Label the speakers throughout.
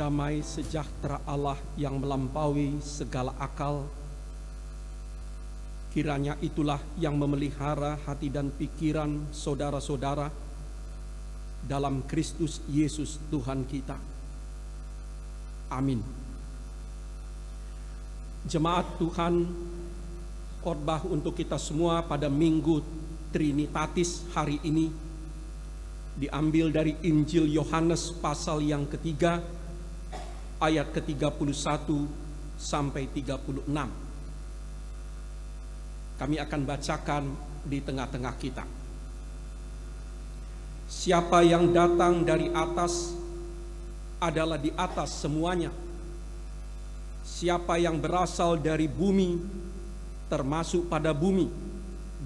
Speaker 1: damai sejahtera Allah yang melampaui segala akal, kiranya itulah yang memelihara hati dan pikiran saudara-saudara dalam Kristus Yesus Tuhan kita. Amin. Jemaat Tuhan, khotbah untuk kita semua pada Minggu Trinitatis hari ini diambil dari Injil Yohanes pasal yang ketiga ayat ke-31 sampai 36. Kami akan bacakan di tengah-tengah kita. Siapa yang datang dari atas adalah di atas semuanya. Siapa yang berasal dari bumi termasuk pada bumi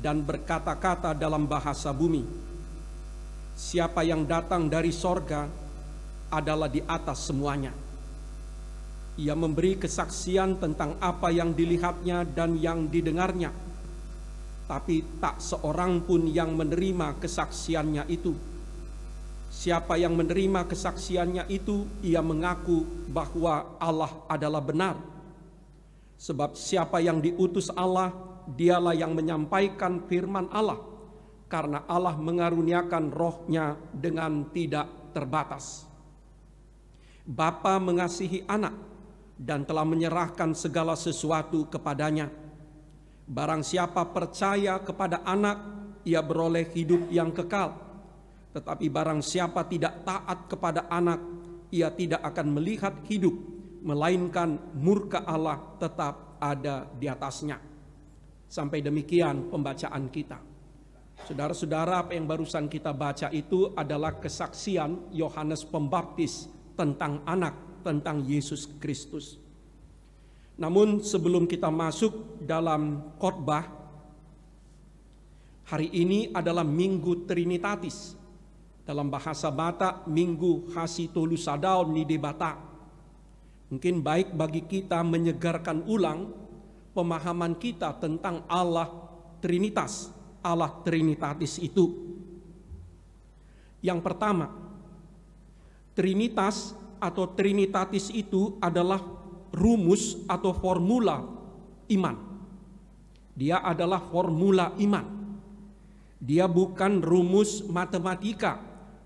Speaker 1: dan berkata-kata dalam bahasa bumi. Siapa yang datang dari sorga adalah di atas semuanya ia memberi kesaksian tentang apa yang dilihatnya dan yang didengarnya, tapi tak seorang pun yang menerima kesaksiannya itu. Siapa yang menerima kesaksiannya itu, ia mengaku bahwa Allah adalah benar. Sebab siapa yang diutus Allah, dialah yang menyampaikan firman Allah, karena Allah mengaruniakan rohnya dengan tidak terbatas. Bapa mengasihi anak, dan telah menyerahkan segala sesuatu kepadanya. Barang siapa percaya kepada anak, ia beroleh hidup yang kekal. Tetapi barang siapa tidak taat kepada anak, ia tidak akan melihat hidup, melainkan murka Allah tetap ada di atasnya. Sampai demikian pembacaan kita. Saudara-saudara, apa yang barusan kita baca itu adalah kesaksian Yohanes Pembaptis tentang anak tentang Yesus Kristus. Namun sebelum kita masuk dalam khotbah, hari ini adalah Minggu Trinitatis. Dalam bahasa Batak, Minggu Hasitolu Sadao Nide Batak. Mungkin baik bagi kita menyegarkan ulang pemahaman kita tentang Allah Trinitas, Allah Trinitatis itu. Yang pertama, Trinitas atau trinitatis itu adalah rumus atau formula iman. Dia adalah formula iman. Dia bukan rumus matematika,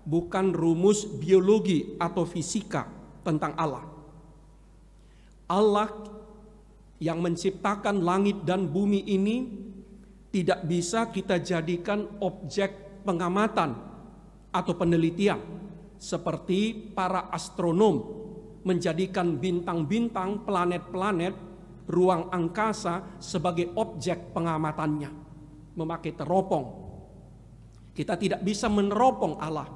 Speaker 1: bukan rumus biologi atau fisika tentang Allah. Allah yang menciptakan langit dan bumi ini tidak bisa kita jadikan objek pengamatan atau penelitian seperti para astronom menjadikan bintang-bintang, planet-planet, ruang angkasa sebagai objek pengamatannya memakai teropong. Kita tidak bisa meneropong Allah.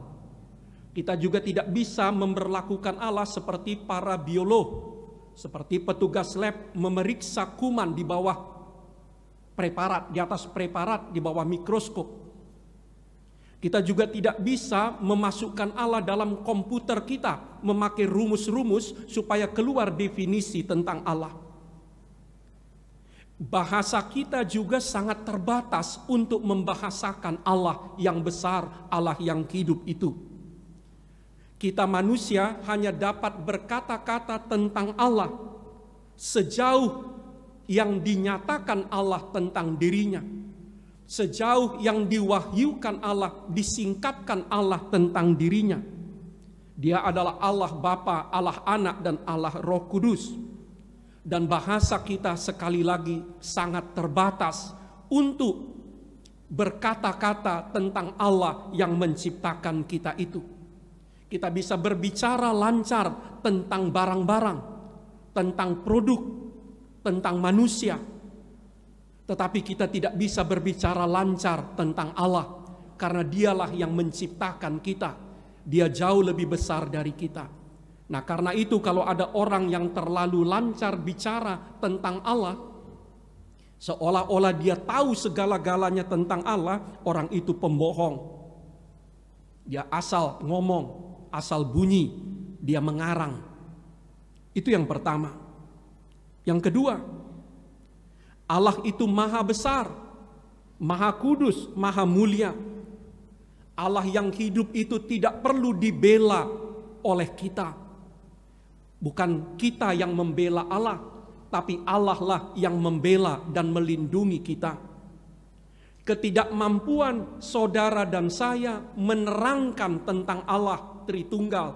Speaker 1: Kita juga tidak bisa memperlakukan Allah seperti para biolog, seperti petugas lab memeriksa kuman di bawah preparat, di atas preparat, di bawah mikroskop kita juga tidak bisa memasukkan Allah dalam komputer kita, memakai rumus-rumus supaya keluar definisi tentang Allah. Bahasa kita juga sangat terbatas untuk membahasakan Allah yang besar, Allah yang hidup itu. Kita manusia hanya dapat berkata-kata tentang Allah sejauh yang dinyatakan Allah tentang dirinya sejauh yang diwahyukan Allah, disingkapkan Allah tentang dirinya. Dia adalah Allah Bapa, Allah Anak, dan Allah Roh Kudus. Dan bahasa kita sekali lagi sangat terbatas untuk berkata-kata tentang Allah yang menciptakan kita itu. Kita bisa berbicara lancar tentang barang-barang, tentang produk, tentang manusia, tetapi kita tidak bisa berbicara lancar tentang Allah karena dialah yang menciptakan kita. Dia jauh lebih besar dari kita. Nah karena itu kalau ada orang yang terlalu lancar bicara tentang Allah, seolah-olah dia tahu segala-galanya tentang Allah, orang itu pembohong. Dia asal ngomong, asal bunyi, dia mengarang. Itu yang pertama. Yang kedua, Allah itu maha besar, maha kudus, maha mulia. Allah yang hidup itu tidak perlu dibela oleh kita. Bukan kita yang membela Allah, tapi Allah lah yang membela dan melindungi kita. Ketidakmampuan saudara dan saya menerangkan tentang Allah Tritunggal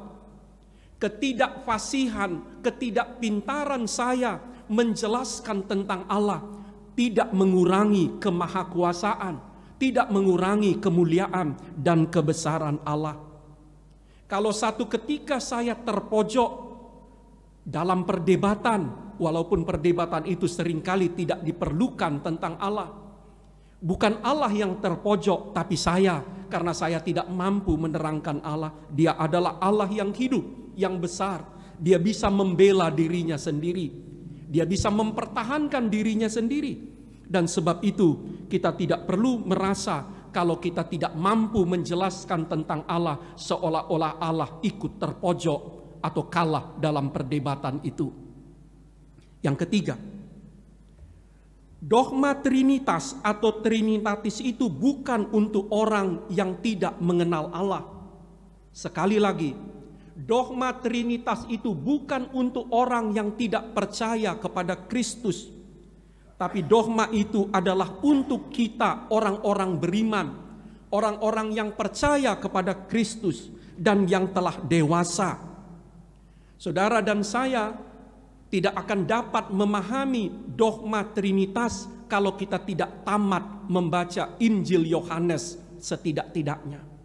Speaker 1: ketidakfasihan, ketidakpintaran saya menjelaskan tentang Allah tidak mengurangi kemahakuasaan, tidak mengurangi kemuliaan dan kebesaran Allah. Kalau satu ketika saya terpojok dalam perdebatan, walaupun perdebatan itu seringkali tidak diperlukan tentang Allah, bukan Allah yang terpojok, tapi saya karena saya tidak mampu menerangkan Allah. Dia adalah Allah yang hidup, yang besar. Dia bisa membela dirinya sendiri. Dia bisa mempertahankan dirinya sendiri. Dan sebab itu kita tidak perlu merasa kalau kita tidak mampu menjelaskan tentang Allah seolah-olah Allah ikut terpojok atau kalah dalam perdebatan itu. Yang ketiga, dogma trinitas atau trinitatis itu bukan untuk orang yang tidak mengenal Allah. Sekali lagi, dogma Trinitas itu bukan untuk orang yang tidak percaya kepada Kristus, tapi dogma itu adalah untuk kita, orang-orang beriman, orang-orang yang percaya kepada Kristus dan yang telah dewasa. Saudara dan saya tidak akan dapat memahami dogma Trinitas kalau kita tidak tamat membaca Injil Yohanes setidak-tidaknya.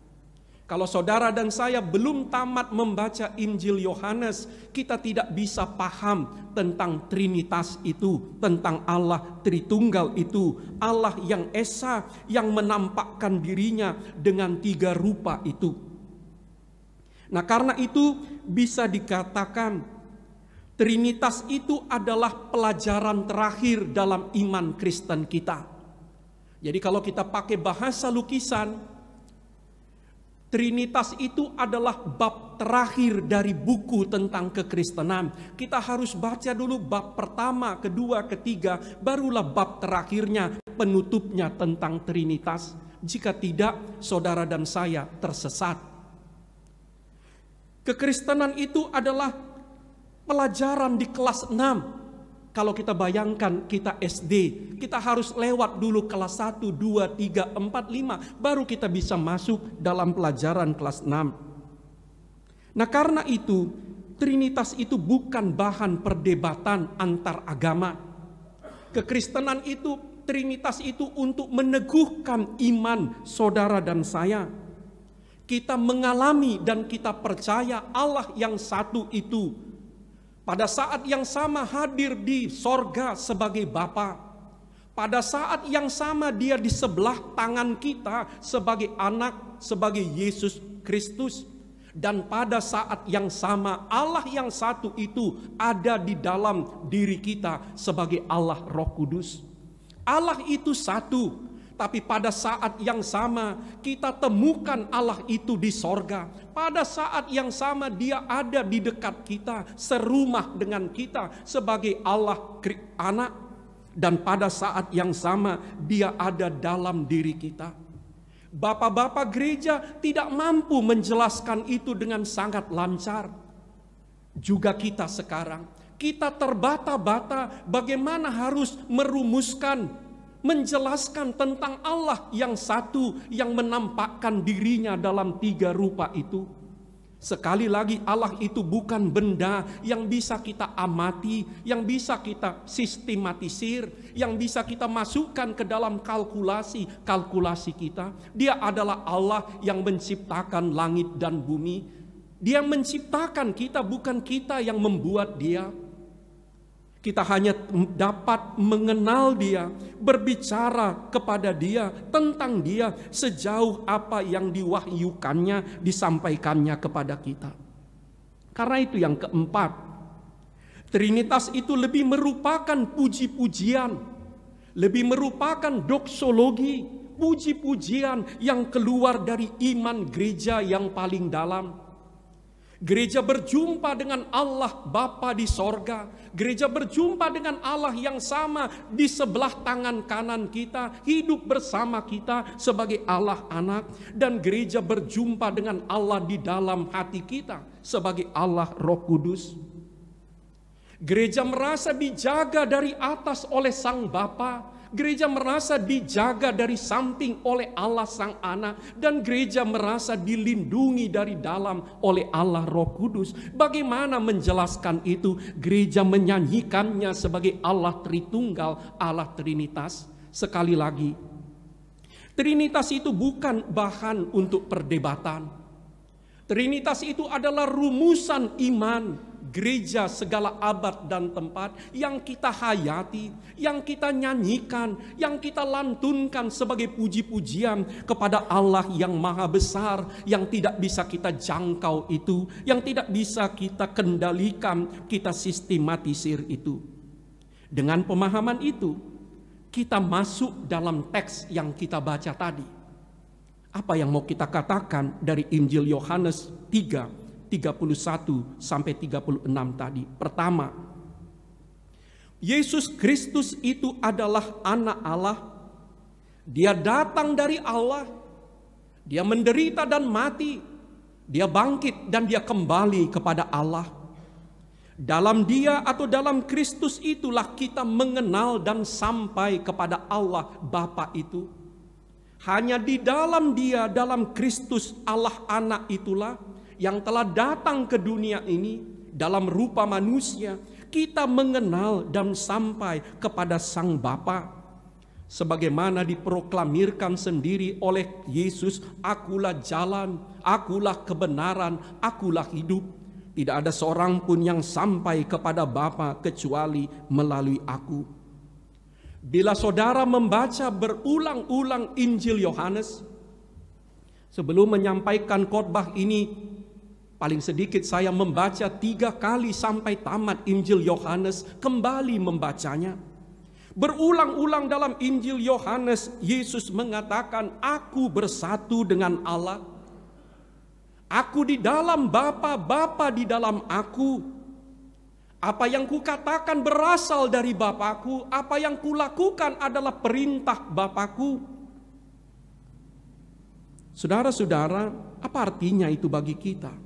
Speaker 1: Kalau saudara dan saya belum tamat membaca Injil Yohanes, kita tidak bisa paham tentang Trinitas itu, tentang Allah Tritunggal itu, Allah yang esa yang menampakkan dirinya dengan tiga rupa itu. Nah, karena itu bisa dikatakan Trinitas itu adalah pelajaran terakhir dalam iman Kristen kita. Jadi kalau kita pakai bahasa lukisan, Trinitas itu adalah bab terakhir dari buku tentang kekristenan. Kita harus baca dulu bab pertama, kedua, ketiga, barulah bab terakhirnya, penutupnya tentang Trinitas. Jika tidak, saudara dan saya tersesat. Kekristenan itu adalah pelajaran di kelas 6 kalau kita bayangkan kita SD, kita harus lewat dulu kelas 1, 2, 3, 4, 5, baru kita bisa masuk dalam pelajaran kelas 6. Nah karena itu, Trinitas itu bukan bahan perdebatan antar agama. Kekristenan itu, Trinitas itu untuk meneguhkan iman saudara dan saya. Kita mengalami dan kita percaya Allah yang satu itu pada saat yang sama hadir di sorga sebagai Bapa. Pada saat yang sama dia di sebelah tangan kita sebagai anak, sebagai Yesus Kristus. Dan pada saat yang sama Allah yang satu itu ada di dalam diri kita sebagai Allah Roh Kudus. Allah itu satu, tapi pada saat yang sama kita temukan Allah itu di sorga. Pada saat yang sama dia ada di dekat kita, serumah dengan kita sebagai Allah anak. Dan pada saat yang sama dia ada dalam diri kita. Bapak-bapak gereja tidak mampu menjelaskan itu dengan sangat lancar. Juga kita sekarang, kita terbata-bata bagaimana harus merumuskan menjelaskan tentang Allah yang satu yang menampakkan dirinya dalam tiga rupa itu. Sekali lagi Allah itu bukan benda yang bisa kita amati, yang bisa kita sistematisir, yang bisa kita masukkan ke dalam kalkulasi-kalkulasi kita. Dia adalah Allah yang menciptakan langit dan bumi. Dia menciptakan kita, bukan kita yang membuat dia. Kita hanya dapat mengenal Dia, berbicara kepada Dia tentang Dia sejauh apa yang diwahyukannya, disampaikannya kepada kita. Karena itu, yang keempat, Trinitas itu lebih merupakan puji-pujian, lebih merupakan doksologi, puji-pujian yang keluar dari iman gereja yang paling dalam Gereja berjumpa dengan Allah Bapa di sorga. Gereja berjumpa dengan Allah yang sama di sebelah tangan kanan kita. Hidup bersama kita sebagai Allah anak. Dan gereja berjumpa dengan Allah di dalam hati kita sebagai Allah roh kudus. Gereja merasa dijaga dari atas oleh Sang Bapa Gereja merasa dijaga dari samping oleh Allah Sang Anak dan gereja merasa dilindungi dari dalam oleh Allah Roh Kudus. Bagaimana menjelaskan itu? Gereja menyanyikannya sebagai Allah Tritunggal, Allah Trinitas. Sekali lagi, Trinitas itu bukan bahan untuk perdebatan. Trinitas itu adalah rumusan iman gereja segala abad dan tempat yang kita hayati, yang kita nyanyikan, yang kita lantunkan sebagai puji-pujian kepada Allah yang maha besar, yang tidak bisa kita jangkau itu, yang tidak bisa kita kendalikan, kita sistematisir itu. Dengan pemahaman itu, kita masuk dalam teks yang kita baca tadi. Apa yang mau kita katakan dari Injil Yohanes 3 31 sampai 36 tadi. Pertama, Yesus Kristus itu adalah anak Allah. Dia datang dari Allah. Dia menderita dan mati. Dia bangkit dan dia kembali kepada Allah. Dalam dia atau dalam Kristus itulah kita mengenal dan sampai kepada Allah Bapa itu. Hanya di dalam dia, dalam Kristus Allah anak itulah yang telah datang ke dunia ini dalam rupa manusia, kita mengenal dan sampai kepada Sang Bapa sebagaimana diproklamirkan sendiri oleh Yesus, akulah jalan, akulah kebenaran, akulah hidup. Tidak ada seorang pun yang sampai kepada Bapa kecuali melalui aku. Bila saudara membaca berulang-ulang Injil Yohanes, sebelum menyampaikan khotbah ini, Paling sedikit saya membaca tiga kali sampai tamat Injil Yohanes, kembali membacanya. Berulang-ulang dalam Injil Yohanes, Yesus mengatakan, Aku bersatu dengan Allah. Aku di dalam Bapa, Bapa di dalam aku. Apa yang kukatakan berasal dari Bapakku, apa yang kulakukan adalah perintah Bapakku. Saudara-saudara, apa artinya itu bagi kita?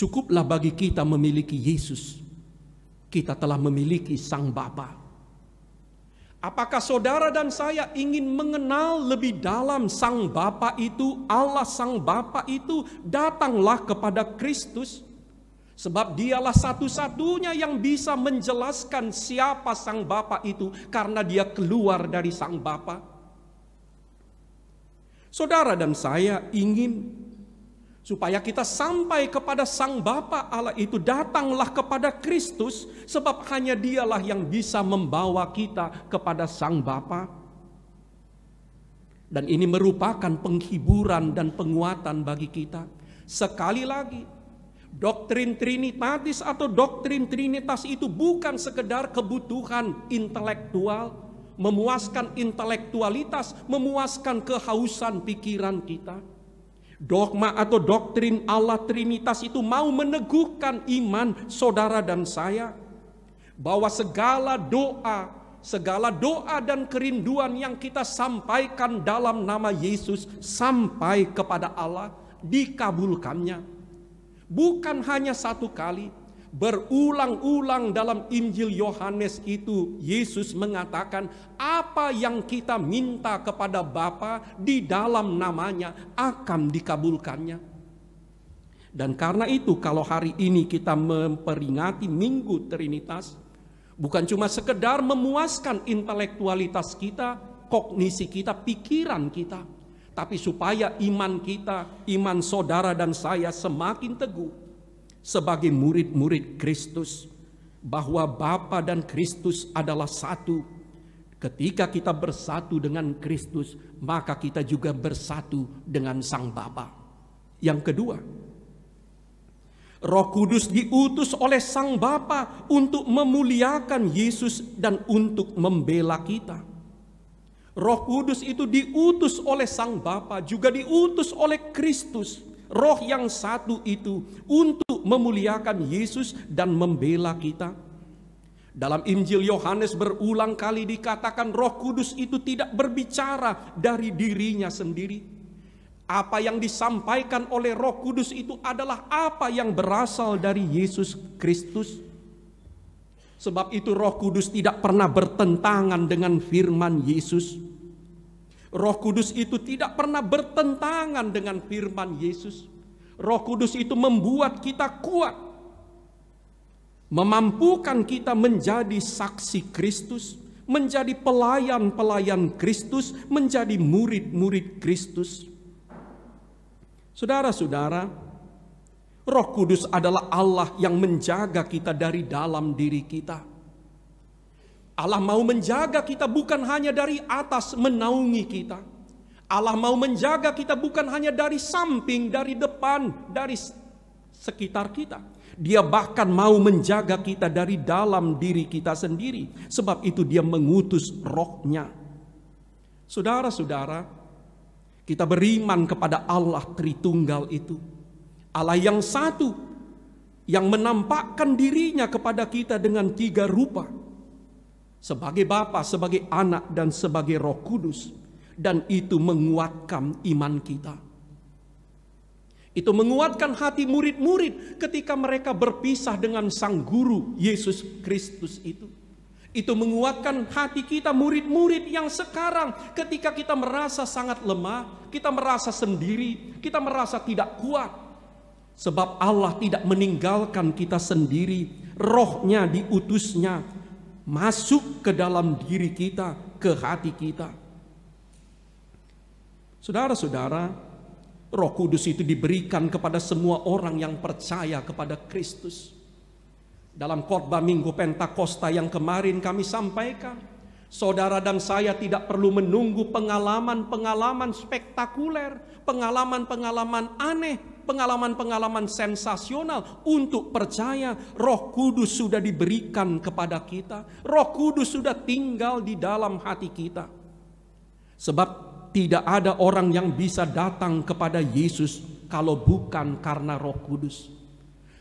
Speaker 1: Cukuplah bagi kita memiliki Yesus. Kita telah memiliki Sang Bapa. Apakah saudara dan saya ingin mengenal lebih dalam Sang Bapa itu, Allah Sang Bapa itu, datanglah kepada Kristus. Sebab dialah satu-satunya yang bisa menjelaskan siapa Sang Bapa itu karena dia keluar dari Sang Bapa. Saudara dan saya ingin supaya kita sampai kepada Sang Bapa Allah itu datanglah kepada Kristus sebab hanya dialah yang bisa membawa kita kepada Sang Bapa dan ini merupakan penghiburan dan penguatan bagi kita sekali lagi doktrin trinitatis atau doktrin trinitas itu bukan sekedar kebutuhan intelektual memuaskan intelektualitas memuaskan kehausan pikiran kita Dogma atau doktrin Allah Trinitas itu mau meneguhkan iman saudara dan saya bahwa segala doa, segala doa dan kerinduan yang kita sampaikan dalam nama Yesus sampai kepada Allah dikabulkannya. Bukan hanya satu kali, Berulang-ulang dalam Injil Yohanes itu Yesus mengatakan apa yang kita minta kepada Bapa di dalam namanya akan dikabulkannya. Dan karena itu kalau hari ini kita memperingati Minggu Trinitas bukan cuma sekedar memuaskan intelektualitas kita, kognisi kita, pikiran kita, tapi supaya iman kita, iman saudara dan saya semakin teguh sebagai murid-murid Kristus bahwa Bapa dan Kristus adalah satu. Ketika kita bersatu dengan Kristus, maka kita juga bersatu dengan Sang Bapa. Yang kedua, Roh Kudus diutus oleh Sang Bapa untuk memuliakan Yesus dan untuk membela kita. Roh Kudus itu diutus oleh Sang Bapa, juga diutus oleh Kristus roh yang satu itu untuk memuliakan Yesus dan membela kita. Dalam Injil Yohanes berulang kali dikatakan Roh Kudus itu tidak berbicara dari dirinya sendiri. Apa yang disampaikan oleh Roh Kudus itu adalah apa yang berasal dari Yesus Kristus. Sebab itu Roh Kudus tidak pernah bertentangan dengan firman Yesus. Roh Kudus itu tidak pernah bertentangan dengan firman Yesus. Roh Kudus itu membuat kita kuat, memampukan kita menjadi saksi Kristus, menjadi pelayan-pelayan Kristus, menjadi murid-murid Kristus. Saudara-saudara, Roh Kudus adalah Allah yang menjaga kita dari dalam diri kita. Allah mau menjaga kita bukan hanya dari atas menaungi kita. Allah mau menjaga kita bukan hanya dari samping, dari depan, dari sekitar kita. Dia bahkan mau menjaga kita dari dalam diri kita sendiri. Sebab itu dia mengutus rohnya. Saudara-saudara, kita beriman kepada Allah Tritunggal itu. Allah yang satu, yang menampakkan dirinya kepada kita dengan tiga rupa sebagai Bapa, sebagai anak dan sebagai Roh Kudus dan itu menguatkan iman kita. Itu menguatkan hati murid-murid ketika mereka berpisah dengan Sang Guru Yesus Kristus itu. Itu menguatkan hati kita murid-murid yang sekarang ketika kita merasa sangat lemah, kita merasa sendiri, kita merasa tidak kuat. Sebab Allah tidak meninggalkan kita sendiri, rohnya diutusnya masuk ke dalam diri kita, ke hati kita. Saudara-saudara, Roh Kudus itu diberikan kepada semua orang yang percaya kepada Kristus. Dalam khotbah Minggu Pentakosta yang kemarin kami sampaikan, saudara dan saya tidak perlu menunggu pengalaman-pengalaman spektakuler, pengalaman-pengalaman aneh, pengalaman-pengalaman sensasional untuk percaya Roh Kudus sudah diberikan kepada kita. Roh Kudus sudah tinggal di dalam hati kita. Sebab tidak ada orang yang bisa datang kepada Yesus kalau bukan karena Roh Kudus.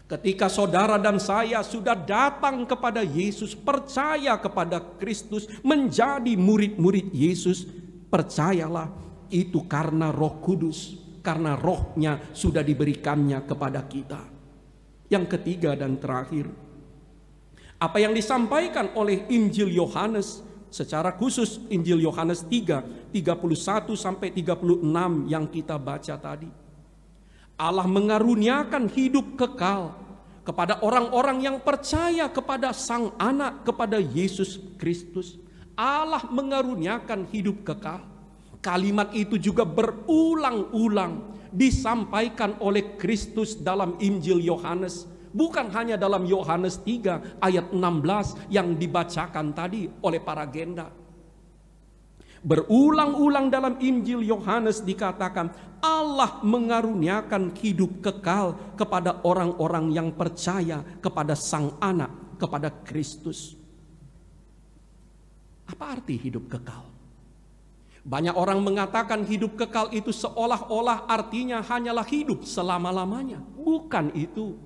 Speaker 1: Ketika saudara dan saya sudah datang kepada Yesus, percaya kepada Kristus, menjadi murid-murid Yesus, percayalah itu karena Roh Kudus karena rohnya sudah diberikannya kepada kita. Yang ketiga dan terakhir, apa yang disampaikan oleh Injil Yohanes secara khusus Injil Yohanes 3 31 sampai 36 yang kita baca tadi. Allah mengaruniakan hidup kekal kepada orang-orang yang percaya kepada Sang Anak, kepada Yesus Kristus. Allah mengaruniakan hidup kekal. Kalimat itu juga berulang-ulang disampaikan oleh Kristus dalam Injil Yohanes. Bukan hanya dalam Yohanes 3 ayat 16 yang dibacakan tadi oleh para genda. Berulang-ulang dalam Injil Yohanes dikatakan Allah mengaruniakan hidup kekal kepada orang-orang yang percaya kepada Sang Anak, kepada Kristus. Apa arti hidup kekal? Banyak orang mengatakan hidup kekal itu seolah-olah artinya hanyalah hidup selama-lamanya. Bukan itu.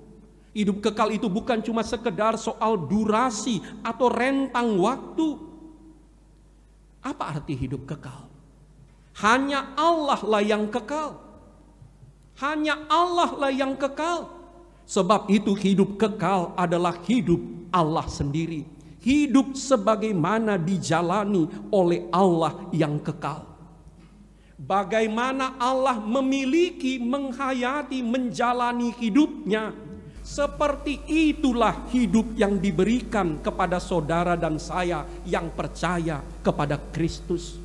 Speaker 1: Hidup kekal itu bukan cuma sekedar soal durasi atau rentang waktu. Apa arti hidup kekal? Hanya Allah lah yang kekal. Hanya Allah lah yang kekal. Sebab itu hidup kekal adalah hidup Allah sendiri hidup sebagaimana dijalani oleh Allah yang kekal. Bagaimana Allah memiliki, menghayati, menjalani hidupnya, seperti itulah hidup yang diberikan kepada saudara dan saya yang percaya kepada Kristus.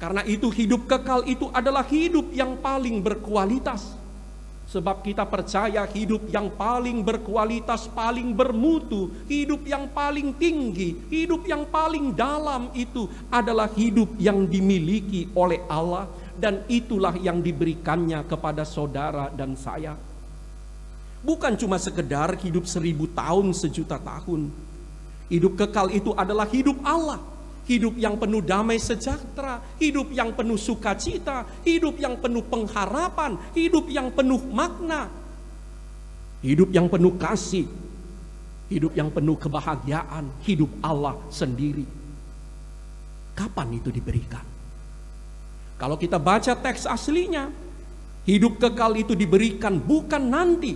Speaker 1: Karena itu, hidup kekal itu adalah hidup yang paling berkualitas Sebab kita percaya hidup yang paling berkualitas, paling bermutu, hidup yang paling tinggi, hidup yang paling dalam itu adalah hidup yang dimiliki oleh Allah dan itulah yang diberikannya kepada saudara dan saya. Bukan cuma sekedar hidup seribu tahun, sejuta tahun. Hidup kekal itu adalah hidup Allah hidup yang penuh damai sejahtera, hidup yang penuh sukacita, hidup yang penuh pengharapan, hidup yang penuh makna, hidup yang penuh kasih, hidup yang penuh kebahagiaan, hidup Allah sendiri. Kapan itu diberikan? Kalau kita baca teks aslinya, hidup kekal itu diberikan bukan nanti.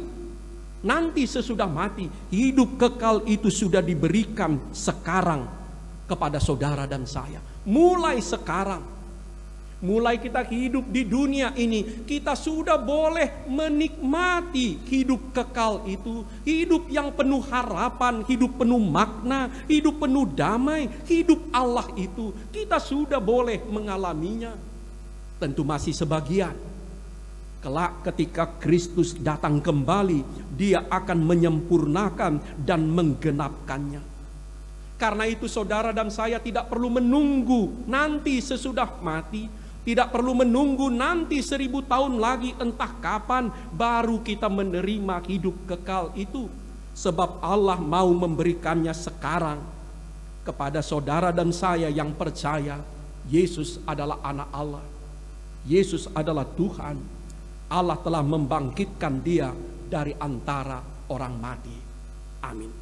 Speaker 1: Nanti sesudah mati, hidup kekal itu sudah diberikan sekarang kepada saudara dan saya. Mulai sekarang, mulai kita hidup di dunia ini, kita sudah boleh menikmati hidup kekal itu, hidup yang penuh harapan, hidup penuh makna, hidup penuh damai, hidup Allah itu. Kita sudah boleh mengalaminya. Tentu masih sebagian, Kelak ketika Kristus datang kembali, dia akan menyempurnakan dan menggenapkannya. Karena itu saudara dan saya tidak perlu menunggu nanti sesudah mati. Tidak perlu menunggu nanti seribu tahun lagi entah kapan baru kita menerima hidup kekal itu. Sebab Allah mau memberikannya sekarang kepada saudara dan saya yang percaya Yesus adalah anak Allah. Yesus adalah Tuhan. Allah telah membangkitkan dia dari antara orang mati. Amin.